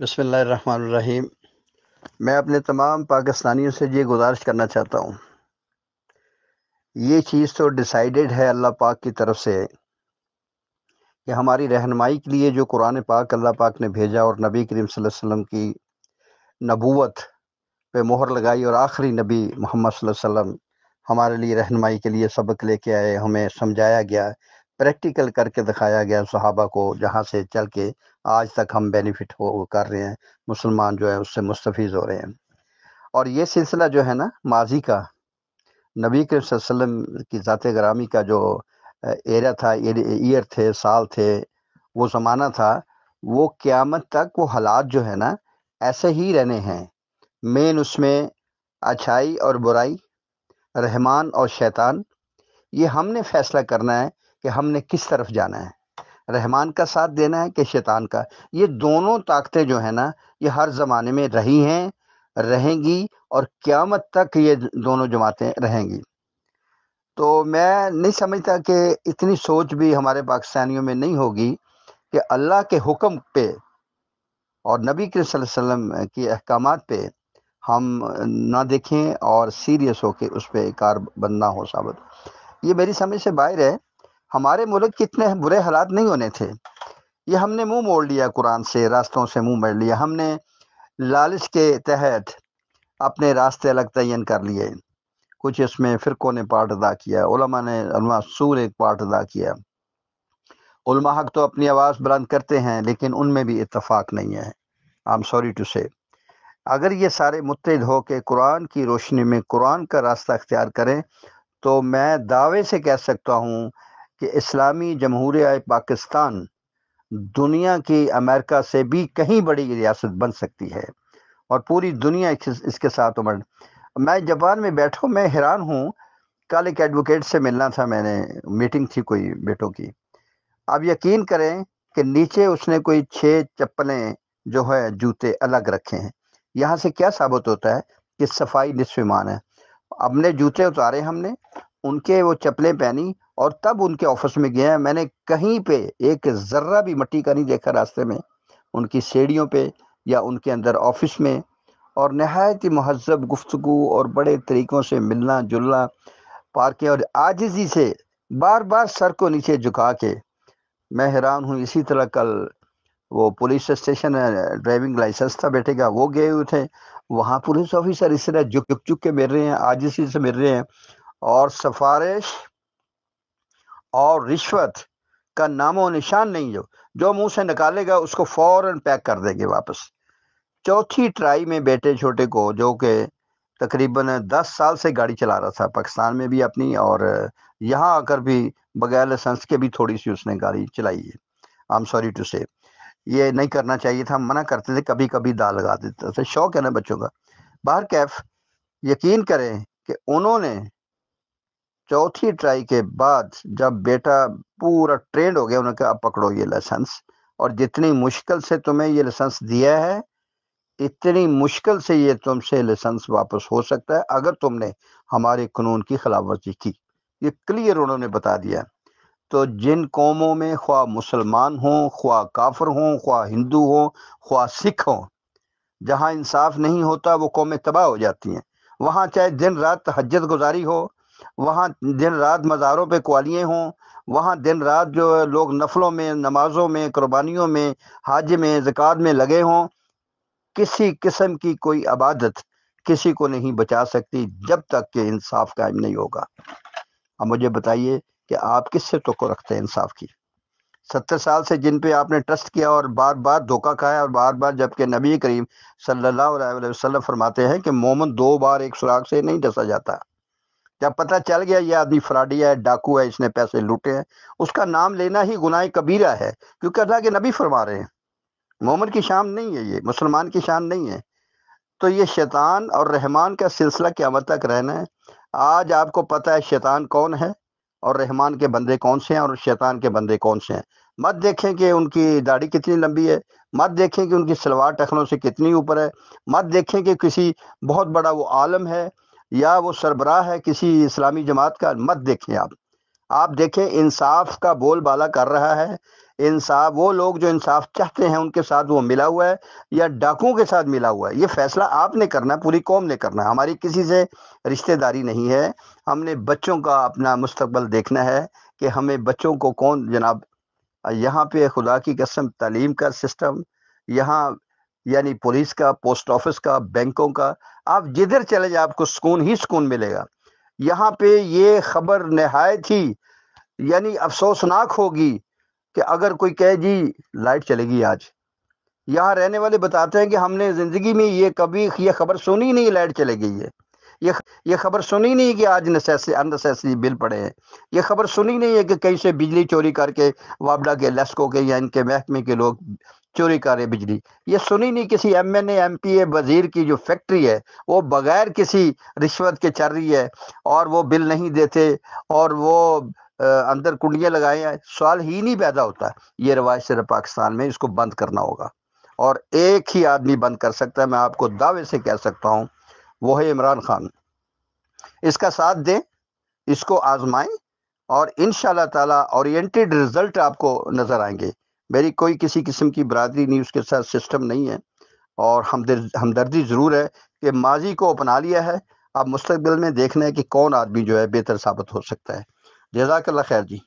बसमीम मैं अपने तमाम पाकिस्तानियों से ये गुजारिश करना चाहता हूँ ये चीज़ तो डिसाइडेड है अल्लाह पाक की तरफ से कि हमारी रहनमाई के लिए जो कुरान पाक अल्लाह पाक ने भेजा और नबी करीम वसल्लम की नबूवत पे मोहर लगाई और आखिरी नबी मोहम्मद वसल्लम हमारे लिए रहनमाई के लिए सबक लेके आए हमें समझाया गया प्रैक्टिकल करके दिखाया गया सहाबा को जहाँ से चल के आज तक हम बेनिफिट हो कर रहे हैं मुसलमान जो है उससे मुस्तफ़ हो रहे हैं और ये सिलसिला जो है ना माजी का नबी के वसल्लम की ज़ात ग्रामी का जो एरिया था ईयर थे साल थे वो ज़माना था वो क़्यामत तक वो हालात जो है ना ऐसे ही रहने हैं मेन उसमें अच्छाई और बुराई रहमान और शैतान ये हमने फैसला करना है कि हमने किस तरफ जाना है रहमान का साथ देना है कि शैतान का ये दोनों ताकतें जो है ना ये हर ज़माने में रही हैं रहेंगी और क़्यामत तक ये दोनों जमातें रहेंगी तो मैं नहीं समझता कि इतनी सोच भी हमारे पाकिस्तानियों में नहीं होगी कि अल्लाह के हुक्म पे और नबी के वसल्लम के अहकाम पे हम ना देखें और सीरियस के उस पर कार बंदा हो साबित ये मेरी समझ से बाहर है हमारे मुल्क कितने बुरे हालात नहीं होने थे ये हमने मुंह मोड़ लिया कुरान से रास्तों से मुंह मोड़ लिया हमने लालच के तहत अपने रास्ते अलग तयन कर लिए कुछ इसमें फ़िरकों ने पार्ट अदा किया ने सूर एक पार्ट अदा किया हक तो अपनी आवाज़ बुलंद करते हैं लेकिन उनमें भी इतफाक़ नहीं है आई एम सॉरी टू से अगर ये सारे मुतहद हो के कुरान की रोशनी में कुरान का रास्ता अख्तियार करें तो मैं दावे से कह सकता हूँ कि इस्लामी जमहूर पाकिस्तान दुनिया की अमेरिका से भी कहीं बड़ी रियासत बन सकती है और पूरी दुनिया इसके साथ उमड़ मैं जापान में बैठो मैं हैरान हूँ कल एक एडवोकेट से मिलना था मैंने मीटिंग थी कोई बेटों की आप यकीन करें कि नीचे उसने कोई छः चप्पलें जो है जूते अलग रखे हैं यहाँ से क्या साबित होता है कि सफाई निस्फमान है अपने जूते उतारे हमने उनके वो चप्पलें पहनी और तब उनके ऑफिस में गया मैंने कहीं पे एक ज़र्रा भी मट्टी का नहीं देखा रास्ते में उनकी सीढ़ियों पे या उनके अंदर ऑफिस में और नहायत ही महजब गुफ्तु और बड़े तरीक़ों से मिलना जुलना पार्के और आजिजी से बार बार सर को नीचे झुका के मैं हैरान हूँ इसी तरह कल वो पुलिस स्टेशन ड्राइविंग लाइसेंस था बैठेगा का वो गए हुए थे वहाँ पुलिस ऑफिसर इस तरह झुक झुक के मिल रहे हैं आजिजी से मिल रहे हैं और सफारिश और रिश्वत का नामो निशान नहीं जो जो मुंह से निकालेगा उसको फौरन पैक कर देंगे वापस चौथी ट्राई में बेटे छोटे को जो के तकरीबन दस साल से गाड़ी चला रहा था पाकिस्तान में भी अपनी और यहाँ आकर भी बगैर लाइसेंस के भी थोड़ी सी उसने गाड़ी चलाई है आई एम सॉरी टू से ये नहीं करना चाहिए था मना करते थे कभी कभी दाल लगा देते थे शौक है ना बच्चों का बाहर कैफ यकीन करें कि उन्होंने चौथी ट्राई के बाद जब बेटा पूरा ट्रेंड हो गया उन्होंने कहा अब पकड़ो ये लाइसेंस और जितनी मुश्किल से तुम्हें ये लाइसेंस दिया है इतनी मुश्किल से ये तुमसे लाइसेंस वापस हो सकता है अगर तुमने हमारे कानून की खिलाफ वर्जी की ये क्लियर उन्होंने बता दिया तो जिन कौमों में ख्वा मुसलमान हों ख्वा काफर हों ख्वा हिंदू हों ख्वा सिख हों जहाँ इंसाफ नहीं होता वो कौमें तबाह हो जाती हैं वहाँ चाहे दिन रात हजत गुजारी हो वहाँ दिन रात मज़ारों पे क्वालियाँ हों वहाँ दिन रात जो है लोग नफलों में नमाज़ों में कुर्बानियों में हाज में जक़ात में लगे हों किसी किस्म की कोई आबादत किसी को नहीं बचा सकती जब तक कि इंसाफ कायम नहीं होगा अब मुझे बताइए कि आप किससे तो रखते हैं इंसाफ की सत्तर साल से जिन पे आपने ट्रस्ट किया और बार बार धोखा खाया और बार बार जबकि नबी करीम सल्लल्लाहु अलैहि वसल्लम फरमाते हैं कि मोमन दो बार एक सुराग से नहीं डसा जाता जब पता चल गया ये आदमी फ्रॉडी है डाकू है इसने पैसे लूटे हैं उसका नाम लेना ही गुनाह कबीरा है क्योंकि अल्लाह के नबी फरमा रहे हैं मोमन की शान नहीं है ये मुसलमान की शान नहीं है तो ये शैतान और रहमान का सिलसिला क्यामत तक रहना है आज आपको पता है शैतान कौन है और रहमान के बंदे कौन से हैं और शैतान के बंदे कौन से हैं मत देखें कि उनकी दाढ़ी कितनी लंबी है मत देखें कि उनकी सलवार टखनों से कितनी ऊपर है मत देखें कि किसी बहुत बड़ा वो आलम है या वो सरबराह है किसी इस्लामी जमात का मत देखें आप आप देखें इंसाफ का बोलबाला कर रहा है इंसाफ वो लोग जो इंसाफ चाहते हैं उनके साथ वो मिला हुआ है या डाकुओं के साथ मिला हुआ है ये फैसला आपने करना है पूरी कौम ने करना है हमारी किसी से रिश्तेदारी नहीं है हमने बच्चों का अपना मुस्तबल देखना है कि हमें बच्चों को कौन जनाब यहाँ पे खुदा की कसम तालीम का सिस्टम यहाँ यानी पुलिस का पोस्ट ऑफिस का बैंकों का आप जिधर चले जाए आपको सुकून ही सुकून मिलेगा यहाँ पे ये खबर नहायत ही यानी अफसोसनाक होगी कि अगर कोई कहे जी लाइट चलेगी आज यहाँ रहने वाले बताते हैं कि हमने ज़िंदगी में ये कभी ये खबर सुनी नहीं लाइट चले गई है ये ये खबर सुनी नहीं कि आज अननेसेसरी बिल पड़े हैं ये खबर सुनी नहीं है कि कहीं से बिजली चोरी करके वाबडा के लेस्को के या इनके महकमे के लोग चोरी कर रहे बिजली ये सुनी नहीं किसी M N M P A वजीर की जो फैक्ट्री है वो बगैर किसी रिश्वत के चल रही है और वो बिल नहीं देते और वो अंदर कुंडियाँ लगाए हैं सवाल ही नहीं पैदा होता ये रिवाज सिर्फ पाकिस्तान में इसको बंद करना होगा और एक ही आदमी बंद कर सकता है मैं आपको दावे से कह सकता हूँ वो है इमरान खान इसका साथ दें इसको आजमाएं और इन ताला ओरिएंटेड रिजल्ट आपको नज़र आएंगे मेरी कोई किसी किस्म की बरदरी नहीं उसके साथ सिस्टम नहीं है और हमदर्द हमदर्दी ज़रूर है कि माजी को अपना लिया है अब मुस्तबिल में देखना है कि कौन आदमी जो है बेहतर साबित हो सकता है जजाकल्ला खैर जी